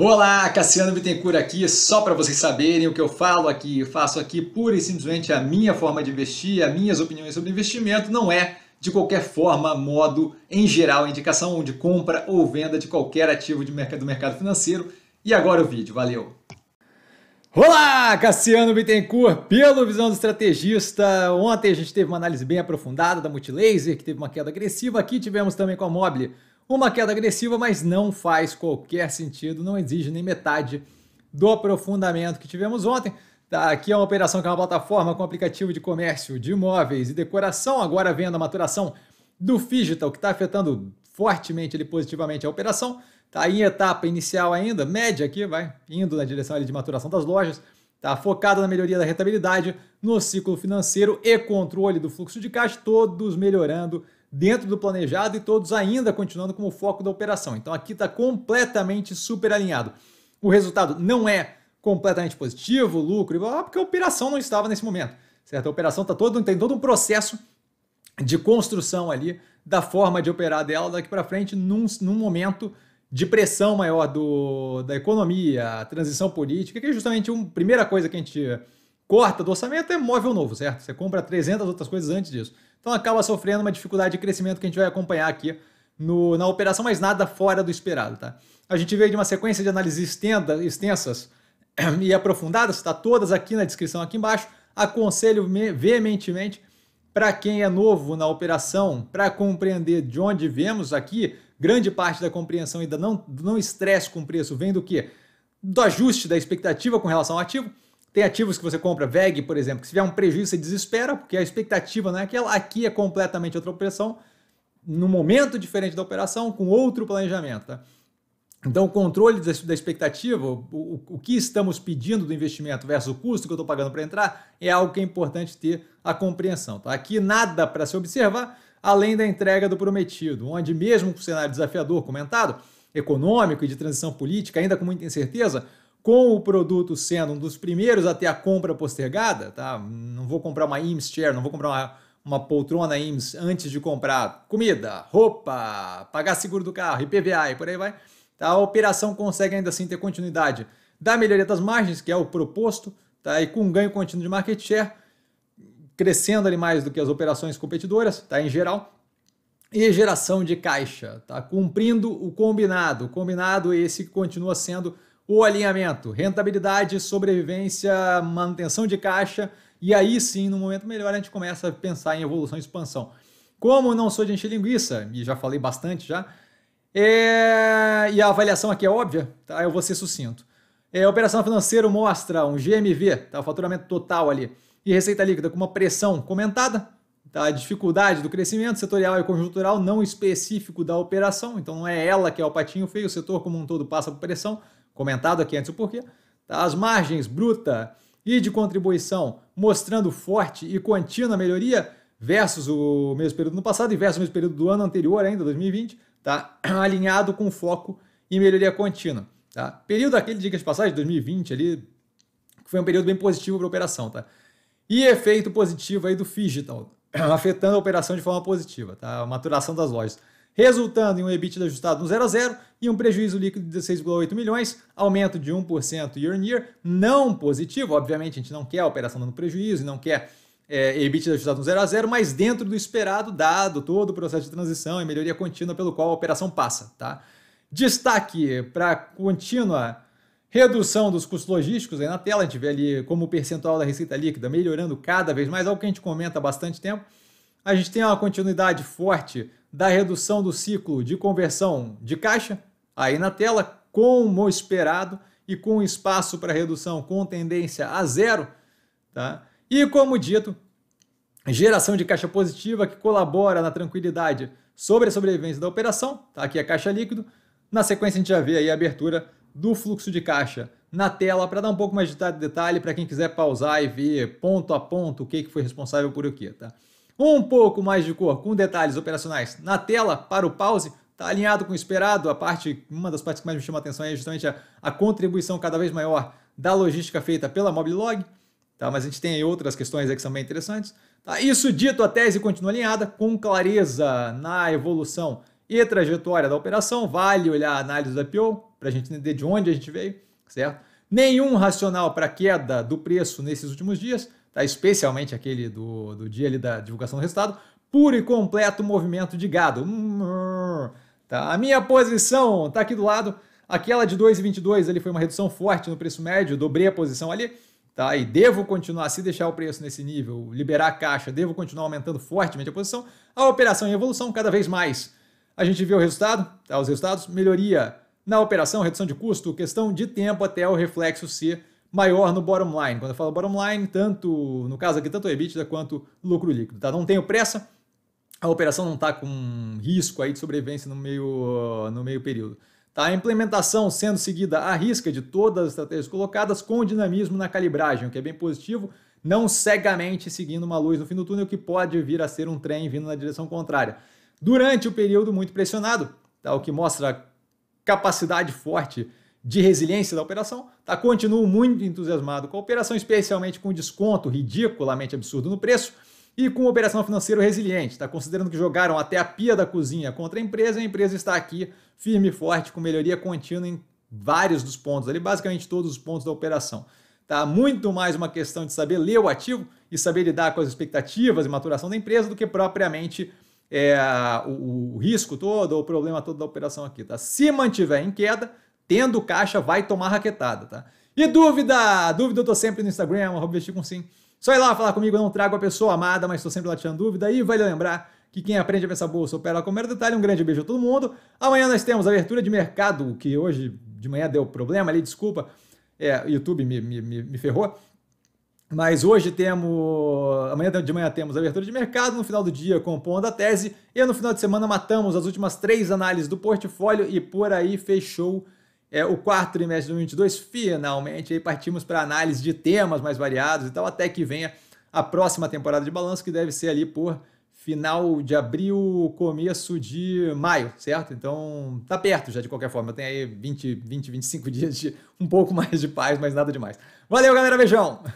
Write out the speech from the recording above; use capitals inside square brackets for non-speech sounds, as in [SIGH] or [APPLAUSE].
Olá, Cassiano Bittencourt aqui, só para vocês saberem o que eu falo aqui, eu faço aqui pura e simplesmente a minha forma de investir, as minhas opiniões sobre investimento, não é de qualquer forma, modo, em geral, indicação de compra ou venda de qualquer ativo de mercado, do mercado financeiro. E agora o vídeo, valeu! Olá, Cassiano Bittencourt, pelo Visão do Estrategista. Ontem a gente teve uma análise bem aprofundada da Multilaser, que teve uma queda agressiva. Aqui tivemos também com a Mobile uma queda agressiva, mas não faz qualquer sentido, não exige nem metade do aprofundamento que tivemos ontem. Tá, aqui é uma operação que é uma plataforma com aplicativo de comércio de imóveis e decoração, agora vendo a maturação do Figital, que está afetando fortemente ele positivamente a operação. Está em etapa inicial ainda, média aqui, vai indo na direção ali, de maturação das lojas. Está focada na melhoria da rentabilidade, no ciclo financeiro e controle do fluxo de caixa, todos melhorando dentro do planejado e todos ainda continuando como foco da operação. Então aqui está completamente super alinhado. O resultado não é completamente positivo, lucro porque a operação não estava nesse momento. Certo? A operação está todo, tem todo um processo de construção ali da forma de operar dela daqui para frente num, num momento de pressão maior do, da economia, transição política, que é justamente a primeira coisa que a gente corta do orçamento é móvel novo, certo? Você compra 300 outras coisas antes disso. Então acaba sofrendo uma dificuldade de crescimento que a gente vai acompanhar aqui no, na operação, mas nada fora do esperado, tá? A gente veio de uma sequência de análises estenda, extensas [CLEARS THROAT] e aprofundadas, está todas aqui na descrição aqui embaixo. Aconselho veementemente para quem é novo na operação, para compreender de onde viemos aqui, grande parte da compreensão e da não, não estresse com o preço vem do que? Do ajuste da expectativa com relação ao ativo tem ativos que você compra, VEG, por exemplo, que se tiver um prejuízo, você desespera, porque a expectativa não é aquela. Aqui é completamente outra operação, num momento diferente da operação, com outro planejamento. Tá? Então, o controle da expectativa, o, o, que estamos pedindo do investimento versus o custo que eu estou pagando para entrar, é algo que é importante ter a compreensão. Tá? Aqui nada para se observar, além da entrega do prometido, onde mesmo com o cenário desafiador comentado, econômico e de transição política, ainda com muita incerteza, com o produto sendo um dos primeiros a ter a compra postergada, tá? Não vou comprar uma IMS chair, não vou comprar uma, uma poltrona IMS antes de comprar comida, roupa, pagar seguro do carro, IPVA e por aí vai. Tá? A operação consegue ainda assim ter continuidade da melhoria das margens, que é o proposto, tá? E com um ganho contínuo de market share, crescendo ali mais do que as operações competidoras, tá? Em geral, e geração de caixa, tá? Cumprindo o combinado. O combinado esse que continua sendo o alinhamento, rentabilidade, sobrevivência, manutenção de caixa, e aí sim, no momento melhor, a gente começa a pensar em evolução e expansão. Como não sou de encher linguiça, e já falei bastante já, é... e a avaliação aqui é óbvia, tá? eu vou ser sucinto. É, a operação financeira mostra um GMV, tá? o faturamento total ali, e receita líquida com uma pressão comentada, tá? a dificuldade do crescimento setorial e conjuntural não específico da operação, então não é ela que é o patinho feio, o setor como um todo passa por pressão, comentado aqui antes o porquê, tá? as margens bruta e de contribuição mostrando forte e contínua melhoria versus o mesmo período no passado e versus o mesmo período do ano anterior ainda, 2020, tá? [CLEARS THROAT] alinhado com foco em melhoria contínua. Tá? Período aquele, diga de passagem, 2020 ali, foi um período bem positivo para a operação. Tá? E efeito positivo aí do Figital, [CLEARS THROAT] afetando a operação de forma positiva, tá? a maturação das lojas resultando em um EBITDA ajustado no 0 a 0 e um prejuízo líquido de 16,8 milhões, aumento de 1% year on year, não positivo, obviamente a gente não quer a operação dando prejuízo, não quer é, EBITDA ajustado no 0 a 0, mas dentro do esperado dado todo o processo de transição e melhoria contínua pelo qual a operação passa, tá? Destaque para contínua redução dos custos logísticos aí na tela, a gente vê ali como percentual da receita líquida melhorando cada vez mais, algo que a gente comenta há bastante tempo. A gente tem uma continuidade forte da redução do ciclo de conversão de caixa, aí na tela, como esperado e com espaço para redução com tendência a zero. Tá? E como dito, geração de caixa positiva que colabora na tranquilidade sobre a sobrevivência da operação, tá? aqui a caixa líquido. Na sequência, a gente já vê aí a abertura do fluxo de caixa na tela para dar um pouco mais de detalhe para quem quiser pausar e ver ponto a ponto o que foi responsável por o que. Tá? Um pouco mais de cor com detalhes operacionais na tela para o pause está alinhado com o esperado. A parte, uma das partes que mais me chama a atenção é justamente a, a contribuição cada vez maior da logística feita pela Moblog. Tá? Mas a gente tem aí outras questões aí que são bem interessantes. Tá? Isso dito, a tese continua alinhada com clareza na evolução e trajetória da operação. Vale olhar a análise da IPO para a gente entender de onde a gente veio, certo? Nenhum racional para queda do preço nesses últimos dias tá? especialmente aquele do, do dia ali da divulgação do resultado, puro e completo movimento de gado. Hum, tá? A minha posição está aqui do lado. Aquela de 2,22 ali foi uma redução forte no preço médio, dobrei a posição ali. Tá? E devo continuar, se deixar o preço nesse nível, liberar a caixa, devo continuar aumentando fortemente a posição. A operação em evolução cada vez mais. A gente vê o resultado, tá? os resultados, melhoria na operação, redução de custo, questão de tempo até o reflexo ser maior no bottom line. Quando eu falo bottom line, tanto, no caso aqui, tanto EBITDA quanto lucro líquido. Tá? Não tenho pressa, a operação não está com risco aí de sobrevivência no meio, no meio período. Tá? A implementação sendo seguida à risca de todas as estratégias colocadas, com dinamismo na calibragem, o que é bem positivo, não cegamente seguindo uma luz no fim do túnel que pode vir a ser um trem vindo na direção contrária. Durante o período muito pressionado, tá? o que mostra capacidade forte de resiliência da operação, tá? continuo muito entusiasmado com a operação, especialmente com o desconto ridiculamente absurdo no preço e com a operação financeira resiliente, tá? considerando que jogaram até a pia da cozinha contra a empresa, a empresa está aqui firme e forte, com melhoria contínua em vários dos pontos ali, basicamente todos os pontos da operação. Tá muito mais uma questão de saber ler o ativo e saber lidar com as expectativas e maturação da empresa do que propriamente é, o, o risco todo, o problema todo da operação aqui. Tá? Se mantiver em queda, tendo caixa, vai tomar raquetada, tá? E dúvida? Dúvida eu tô sempre no Instagram, investir com sim. Só ir lá falar comigo, eu não trago a pessoa amada, mas estou sempre lá tirando dúvida. E vale lembrar que quem aprende a pensar bolsa opera com o mero detalhe. Um grande beijo a todo mundo. Amanhã nós temos abertura de mercado, que hoje de manhã deu problema ali, desculpa. É, YouTube me, me, me, me ferrou. Mas hoje temos. Amanhã de manhã temos abertura de mercado, no final do dia compondo a tese, e no final de semana matamos as últimas três análises do portfólio e por aí fechou é, o quarto trimestre de 2022, finalmente, aí partimos para análise de temas mais variados e tal, até que venha a próxima temporada de balanço, que deve ser ali por final de abril, começo de maio, certo? Então tá perto já de qualquer forma. Tem aí 20, 20, 25 dias de um pouco mais de paz, mas nada demais. Valeu, galera, beijão!